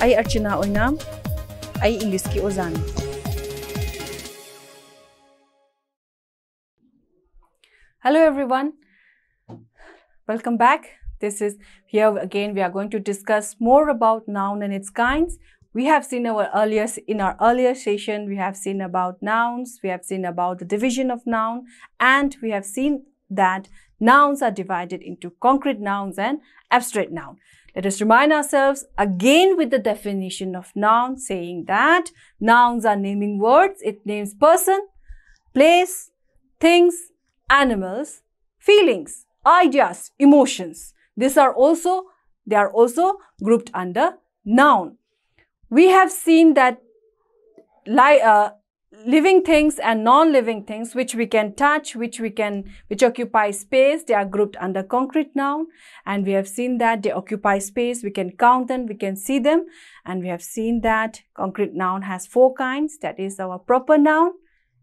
ay Archana Oinam, English Ki Ozan. Hello everyone, welcome back. This is here again we are going to discuss more about noun and its kinds. We have seen our earlier in our earlier session we have seen about nouns, we have seen about the division of noun and we have seen that nouns are divided into concrete nouns and abstract noun. Let us remind ourselves again with the definition of noun saying that nouns are naming words. It names person, place, things, animals, feelings, ideas, emotions. These are also, they are also grouped under noun. We have seen that like, uh, living things and non-living things which we can touch which we can which occupy space they are grouped under concrete noun and we have seen that they occupy space we can count them we can see them and we have seen that concrete noun has four kinds that is our proper noun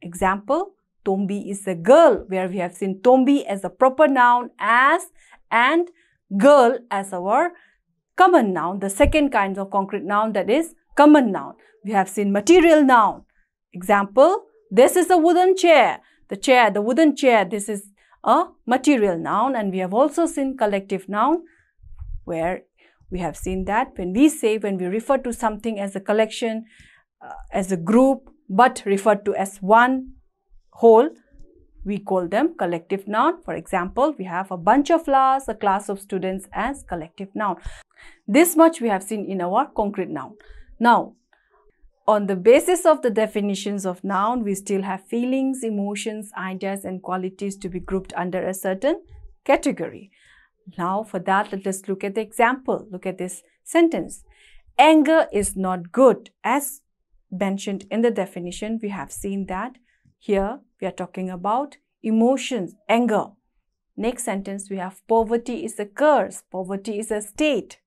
example tombi is a girl where we have seen tombi as a proper noun as and girl as our common noun the second kind of concrete noun that is common noun we have seen material noun Example, this is a wooden chair. The chair, the wooden chair, this is a material noun and we have also seen collective noun where we have seen that when we say, when we refer to something as a collection, uh, as a group, but referred to as one whole, we call them collective noun. For example, we have a bunch of flowers, a class of students as collective noun. This much we have seen in our concrete noun. Now, on the basis of the definitions of noun, we still have feelings, emotions, ideas and qualities to be grouped under a certain category. Now for that, let us look at the example. Look at this sentence. Anger is not good. As mentioned in the definition, we have seen that here we are talking about emotions, anger. Next sentence, we have poverty is a curse. Poverty is a state.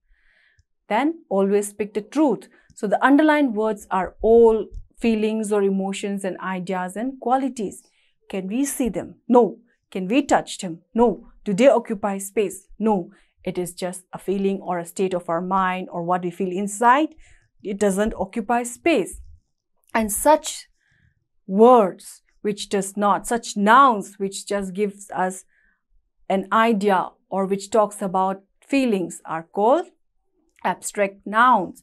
Then always speak the truth. So the underlined words are all feelings or emotions and ideas and qualities. Can we see them? No. Can we touch them? No. Do they occupy space? No. It is just a feeling or a state of our mind or what we feel inside. It doesn't occupy space. And such words which does not, such nouns which just gives us an idea or which talks about feelings are called abstract nouns.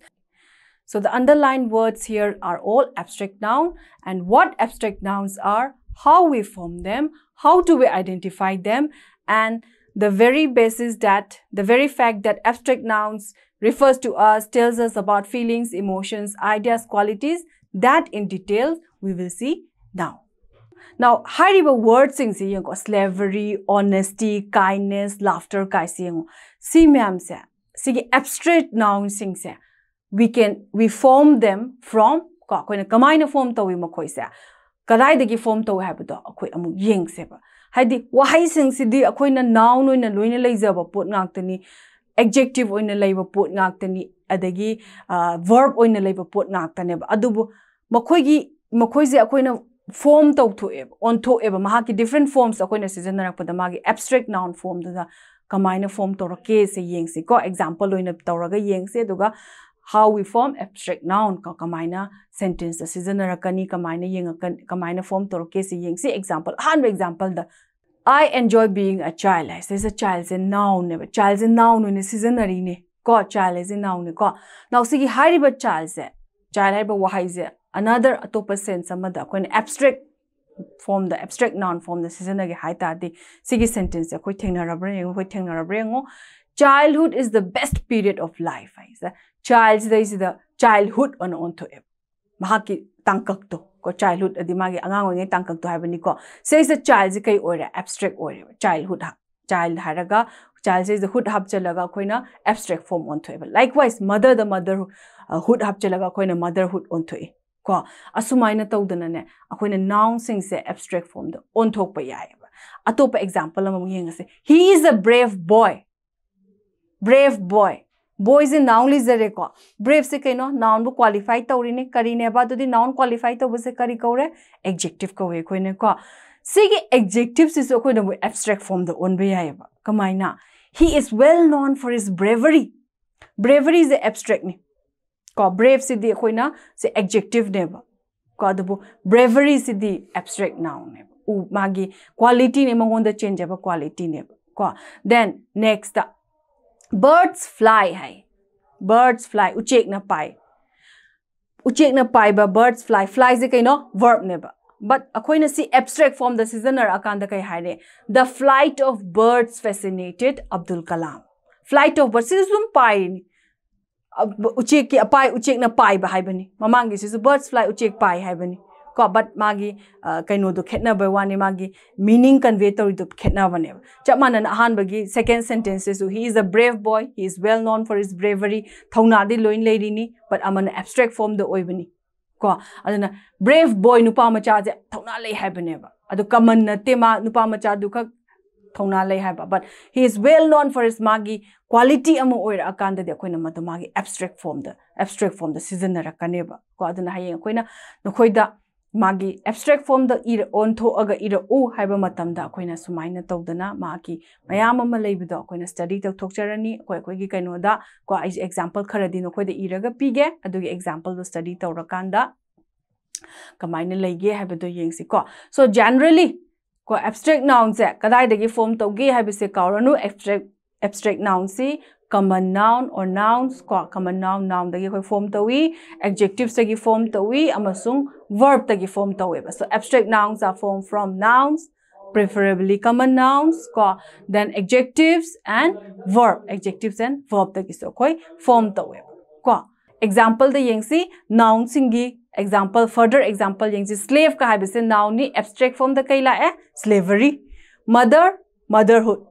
So the underlined words here are all abstract noun and what abstract nouns are, how we form them, how do we identify them and the very basis that the very fact that abstract nouns refers to us tells us about feelings, emotions, ideas, qualities that in detail we will see now. Now, high river words sing si yung slavery, honesty, kindness, laughter kai si yung. Si ma'am si abstract noun sing si. we can we form them from ko na kamai na form to we ma sa makoi de gi form to ha tawi habdo akoi amu yeng se ba di wa hai sing si di sidi na noun na na loi lai ja ba pot ngak tani adjective oi na lai ba pot ngak tani adagi verb oi na lai ba pot ngak tani ba adu bu ma adubu makoigi makoise akoina form tau thoeb on thoeb maha ki different forms akoina season rak pada magi abstract noun form da kamaina form to rake se yeng se ko example oina tawraga yeng se duga how we form abstract noun ka kamaina sentence da rakani kamaina yeng kamaina form ke si yeng si example han example da i enjoy being a child as is a child is a noun ne child is a noun ne sizenari ne ko child is a noun ne ko now si hari ba child se child hai ba wahai se another to percent some da ko abstract form the abstract noun form the season ge hai ta de sigi sentence ko thengna rabra yeng ko thengna rabra ngo childhood is the best period of life aisa child is the childhood on on to it mahaki tangkak to ko childhood adi magi angang oi tangkak to haibani ko say is the child kai oira abstract oira childhood ha child haraga child is the hood hab chalaga koina abstract form on to it likewise mother the mother hood hab chalaga koina motherhood on to it ko asumai tawdana ne akoina noun sing se abstract form the on thok pa yai atopa example am yeng ase he is a brave boy brave boy बॉयजे noun लीजरेको brave से कहीनो noun बु qualify तौरीने करीने बा ददी noun qualify तौबसे करी कौरे adjective कौए कोइने को सेगे एडजेक्टिव सिसो अखोइनो बु एब्स्ट्रैक्ट फॉर्म द ओन बे आयबा कमाइना he is well known for his bravery bravery is the abstract ni ko brave si di khoi na se adjective ne ba ko adu bravery si di abstract noun ne u magi quality ne mangon da change ba quality ne ko then next the birds fly hai birds fly uchek na pai uchek na pai ba birds fly fly is kai no verb ne ba but akoi na si abstract form the season ar akan da kai haire the flight of birds fascinated abdul kalam flight of birds is um pai ni uchek ki apai uchek na pai ba hai bani mamang is birds fly uchek pai hai bani को but मागी कहींनो तो खेतना बैवाने मागी meaning convey तरी तो खेतना बने चप मान अहान बगी second sentences he is a brave boy he is well known for is bravery थौना दी ले बट अमन एब्स्ट्रैक्ट फॉर्म द ओबनी को अदना ब्रेव बॉय नुपा मचा थौना ले है कमन नते मा थौना ले है but he is well known for is मागी क्वालिटी अमो ओइर अकांदे दे अखोइना मतो मागी एब्स्ट्रैक्ट फॉर्म को अदना हाय मागी एब्स्ट्रैक्ट फॉर्म द इर ओन अग इर उ है मतम द तौदना मागी मयाम म लेब स्टडी तक थोकचरनी अखोइ अखोइ गी कैनो द को आइज एग्जांपल खरा दिन अखोइ द इरग पिगे अदुगी एग्जांपल द स्टडी तौर कांद कमाइन लेगे हाइब को सो जनरली को एब्स्ट्रैक्ट नाउन से कदाई फॉर्म तौगे है से काउरनु एब्स्ट्रैक्ट एब्स्ट्रैक्ट नाउन से common noun or nouns ko common noun noun da gi khoi form tawi adjectives da gi form tawi amasung verb da gi form tawi ba so abstract nouns are formed from nouns preferably common nouns ko then adjectives and verb adjectives and verb da gi so khoi form tawi ko example da yeng si noun singi example further example yeng si slave ka hai bise noun ni abstract form da kai la hai slavery mother motherhood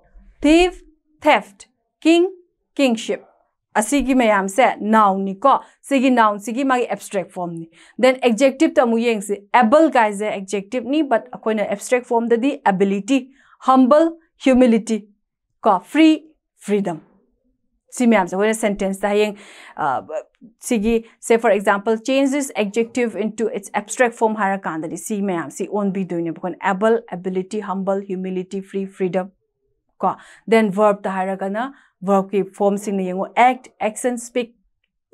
thief theft king kingship asigi mayam se noun ni ko sigi noun sigi magi abstract form ni then adjective ta mu yeng si able ka is adjective ni but akoina abstract form da di ability humble humility ko free freedom si mayam se ko sentence da yeng sigi say for example change this adjective into its abstract form hara kan da si mayam si on bi doine bkon able ability humble humility free freedom ko then verb ta hara kana verb की form से नहीं है वो act action speak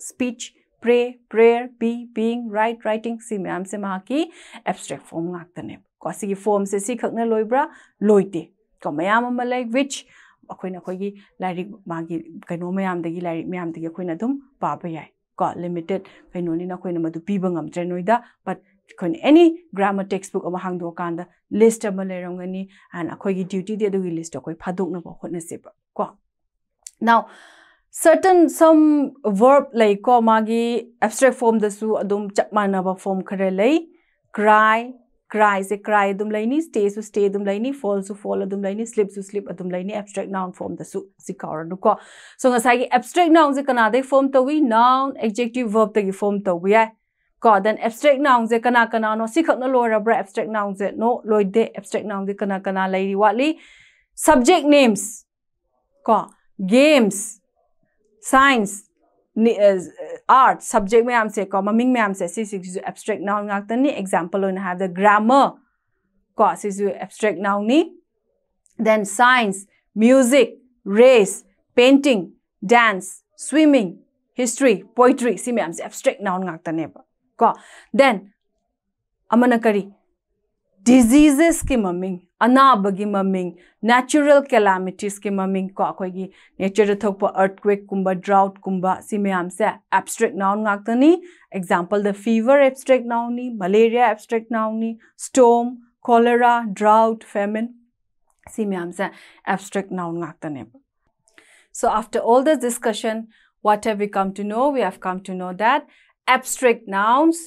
speech pray prayer be being write writing सी मैम से वहाँ की एब्स्ट्रैक्ट फॉर्म कौसी की फॉर्म से सी खकने लोईब्रा लोईते को मैम हम लाइक विच अखोई ना खोई लाइक मागी कनो मैम दगी लाइक मैम अखोई ना अदुम पाबा याय को लिमिटेड कनोनी ना खोई ना मधु अखोइन मदु पीबा गमत्रे नोइदा बट अखोइन एनी ग्रामर टेक्स्ट बुक हांग दो कांदा लिस्ट अब अमा लेरंगनी एंड अखोई ड्यूटी दे अदुगी लिस्ट अखोई फादुक ना बहुत नसीब को now certain some verb like ko magi abstract form da su adum chap ba form khare lai cry cry se cry adum lai ni stay su stay adum lai ni fall su fall adum lai ni slip su slip adum lai ni abstract noun form da su si kauranu ko so nga sai abstract noun se kana de form to wi noun adjective verb the form to wi ai ko then abstract noun se kana kana no si khak na lora bra abstract noun se no loi de abstract noun de kana kana lai ri wa li subject names ko games science art subject मैम कॉ ममिंग में आमसे abstract noun गातनी example होना grammar को abstract नाउनी then science music race painting dance swimming history poetry सिम मैम से नाउन को देन अमन करी डिजीजेस की ममिंग अनाबगी ममिंग नेचुरल कैलामिटीज की ममिंग को अखोगी नेचर थोप अर्थक्वेक कुंब ड्राउट कुंब सी मैम से एब्स्ट्रैक्ट नाउन गाक्तनी एग्जांपल द फीवर एब्स्ट्रैक्ट नाउन नी मलेरिया एब्स्ट्रैक्ट नाउन नी स्टोम कोलेरा ड्राउट फेमिन सी मैम से एब्स्ट्रैक्ट नाउन गाक्तने So after all this discussion, what have we come to know? We have come to know that abstract nouns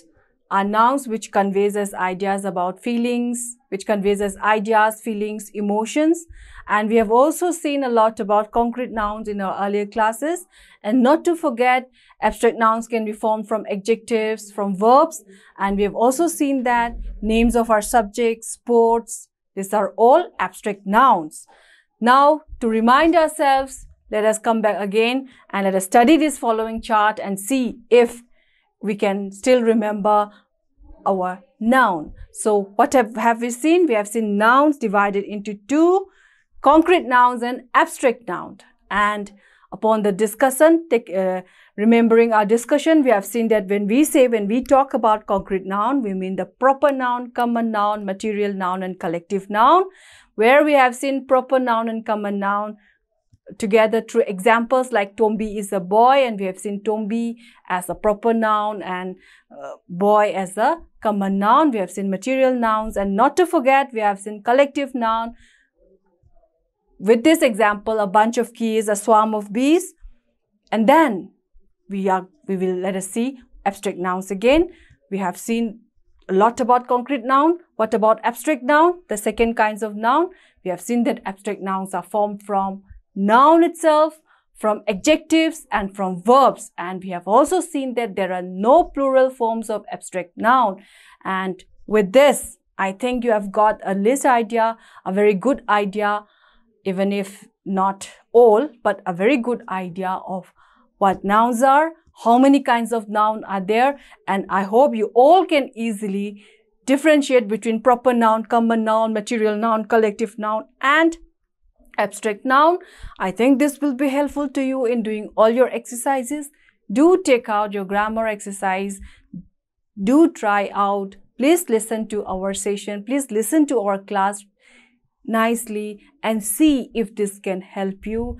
are nouns which conveys us ideas about feelings, which conveys us ideas, feelings, emotions. And we have also seen a lot about concrete nouns in our earlier classes. And not to forget, abstract nouns can be formed from adjectives, from verbs. And we have also seen that names of our subjects, sports, these are all abstract nouns. Now, to remind ourselves, let us come back again and let us study this following chart and see if we can still remember our noun. So what have, have we seen? We have seen nouns divided into two, concrete nouns and abstract nouns. And upon the discussion, take, uh, remembering our discussion, we have seen that when we say, when we talk about concrete noun, we mean the proper noun, common noun, material noun and collective noun. Where we have seen proper noun and common noun, together through examples like Tombi is a boy and we have seen Tombi as a proper noun and uh, boy as a common noun. We have seen material nouns and not to forget we have seen collective noun. With this example, a bunch of keys, a swarm of bees and then we are we will let us see abstract nouns again. We have seen a lot about concrete noun. What about abstract noun? The second kinds of noun. We have seen that abstract nouns are formed from noun itself, from adjectives and from verbs. And we have also seen that there are no plural forms of abstract noun. And with this, I think you have got a list idea, a very good idea, even if not all, but a very good idea of what nouns are, how many kinds of noun are there. And I hope you all can easily differentiate between proper noun, common noun, material noun, collective noun, and abstract noun. I think this will be helpful to you in doing all your exercises. Do take out your grammar exercise. Do try out. Please listen to our session. Please listen to our class nicely and see if this can help you.